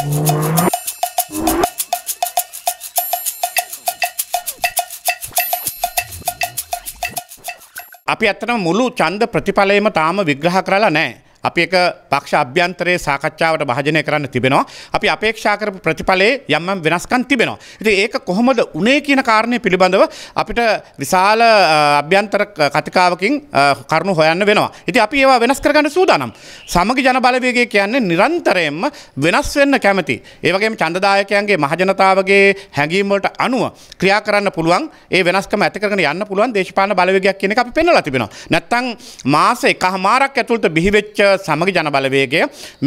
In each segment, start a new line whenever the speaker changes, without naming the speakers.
අපි ඇත්තන මුළු චන්ද ප්‍රතිඵලයම තාම විග්‍රහ කරලා නෑ අපි එක පක්ෂ අභ්‍යන්තරයේ සාකච්ඡාවට භාජනය කරන්න තිබෙනවා. අපි අපේක්ෂා කරපු ප්‍රතිඵලයේ යම්මම් වෙනස්කම් තිබෙනවා. ඉතින් ඒක කොහොමද උනේ කියන කාරණය පිළිබඳව අපිට විශාල අභ්‍යන්තර කතිකාවකින් කරුණු හොයන්න වෙනවා. ඉතින් අපි ඒවා වෙනස් කරගන්න සූදානම්. සමගි ජන බලවේගය කියන්නේ නිරන්තරයෙන්ම වෙනස් වෙන්න කැමති. ඒ වගේම ඡන්දදායකයන්ගේ මහජනතාවගේ හැඟීම් වලට අනුව ක්‍රියා කරන්න පුළුවන් ඒ වෙනස්කම ඇති කරගෙන යන්න පුළුවන් දේශපාලන බලවේගයක් කියන එක අපි පෙන්වලා තිබෙනවා. නැත්තම් මාස එකහමාරක් ඇතුළත බිහි වෙච්ච සමග ජනබලවේගය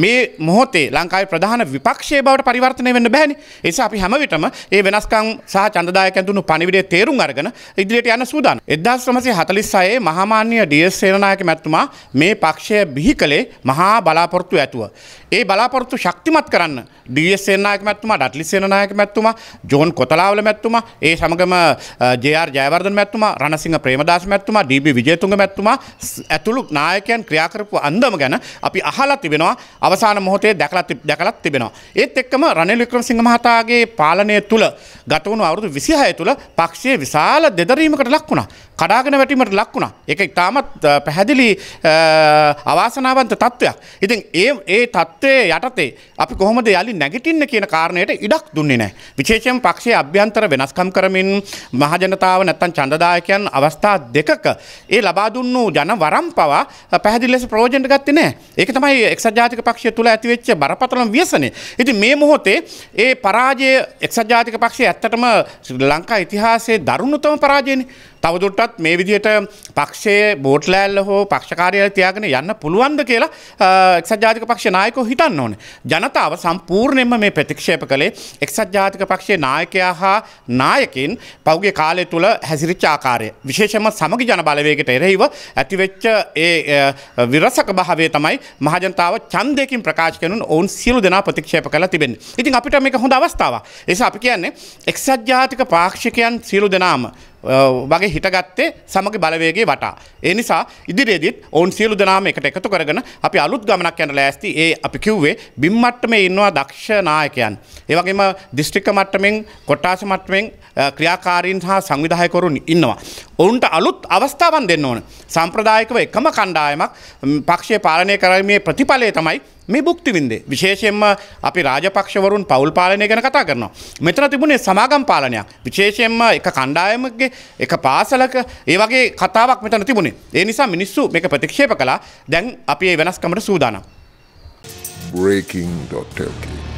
මේ මොහොතේ ලංකායි ප්‍රධාන විපක්ෂය බවට පරිවර්තනය වෙන්න බැහනි එසා අපි හැමවිටම ඒ වෙනස්කම් සහ චන්දදායකැතුුණු පනිවිඩේ තේරුම් අරගෙන ඉදිරියට යන සූදාන එදදාශ්‍රමසය හතලිස්සයේ මහාමාන්‍ය ඩියස් සේනනායක මැත්තුමා මේ පක්ෂය බිහි කළේ මහා බලාපොරොත්තු ඇතුව. ඒ බලාපොරොත්තු ශක්තිමත් කරන්න ඩියස් සේනායක මැත්තුමා ඩටලි සේනනායක මැත්තුමා ජෝන් කොතලාවල මැත්තුමා ඒ සමගම ජයාර් ජයවර්ධන මැත්තුමා රණසිංහ ප්‍රේමදාස මැත්තුමා ඩීබි විජේතුංග මැත්තුමා ඇතුළු නායකයන් ක්‍රියාකරපු අන්දම ගැන ගැන අපි අහලා තිබෙනවා අවසාන මොහොතේ දැකලා දැකලත් තිබෙනවා. ඒත් එක්කම රනිල් වික්‍රමසිංහ මහතාගේ පාලනය තුළ ගතවුණු අවුරුදු 26 තුළ පක්ෂයේ විශාල දෙදරීමකට ලක් වුණා. කඩාගෙන වැටීමට ලක්වුණ එක ඉතාමත් පැහැදිලි අවාසනාවන්ත තත්ත්වයක් ඉතින් ඒ ඒ තත්ත්වය යටතේ අපි කොහොමද යළි නැගිටින්න කියන කාරණයට ඉඩක් දුන්නේ නෑ විශේෂයෙන් පක්ෂයේ අභ්‍යන්තර වෙනස්කම් කරමින් මහජනතාව නැත්තන් චන්දදායකයන් අවස්ථා දෙකක ඒ ලබා දුන්නූ ජන වරම් පවා පැහදිලෙස ප්‍රෝජෙන්ට ගත්ති නෑ ඒක තමයි එක්සජාතික පක්ෂය තුළ ඇතිවෙච්ච බරපතලම් වියසනේ ඉති මේ මොහොතේ ඒ පරාජය එක්සජාතික පක්ෂය ඇත්තටම ශ්‍රී ලංකා ඉතිහාසයේ දරුණුතම පරාජයනේ තවදුරටත් මේ විදියට පක්ෂයේ බෝට්ලෑල්ල හෝ පක්ෂකාරයල තියාගෙන යන්න පුළුවන්ද කියලා එක්සත් ජාතික පක්ෂ නායකෝ හිතන්න ඕන. ජනතාව සම්පූර්ණයෙන්ම මේ ප්‍රතික්ෂේප කළේ එක්සත් ජාතික පක්ෂයේ නායකයා හා නායකින් පෞගේ කාලය තුළ හැසිරිච්ච ආකාරය. විශේෂම සමග ජනබලවේගට එරෙහිව ඇතිවෙච්ච ඒ විරසක භාවය තමයි මහජනතාව චන්දයකින් ප්‍රකාශ කරනුන් ඔවුන් සියලු දෙනා ප්‍රතික්ෂේප කළ තිබෙන. ඉතින් අපිට මේක හොඳ අවස්ථාව. එස අපි කියන්නේ එක්සත් ජාතික පාක්ෂිකයන් සියලු දෙනාම වගේ හිටගත්තේ සමග බලවේගේ වටා. ඒ නිසා ඉදිරියේදීත් ඔවුන් සියලු දෙනාම එකට එකතු කරගෙන අපි අලුත් ගමනක් යන ලෑස්ති ඒ අපි කිව්වේ බිම් මට්ටමේ ඉන්නවා දක්ෂ නායකයන්. ඒ වගේම දිස්ත්‍රික්ක මට්ටමින් කොට්ටාස මට්ටමින් ක්‍රියාකාරීන් හා සංවිධායකවරුන් ඉන්නවා. ඔවුන්ට අලුත් අවස්ථාවන් දෙන්න ඕන. සම්ප්‍රදායකව එකම කණ්ඩායමක් පක්ෂය පාලනය කරමේ ප්‍රතිඵලය තමයි මේ බුක්තිවින්දේ. විශේෂයෙන්ම අපි රාජපක්ෂවරුන් පවුල් පාලනය ගැන කතා කරනවා. මෙතන තිබුණේ සමාගම් පාලනයක්. විශේෂයෙන්ම එක කණ්ඩායමගේ එක පාසලක ඒ වගේ කතාවක් මෙතන තිබුණේ. ඒ නිසා මිනිස්සු මේක ප්‍රතික්ෂේප කළා. දැන් අපි ඒ වෙනස්කමට සූදානම්. breaking.lk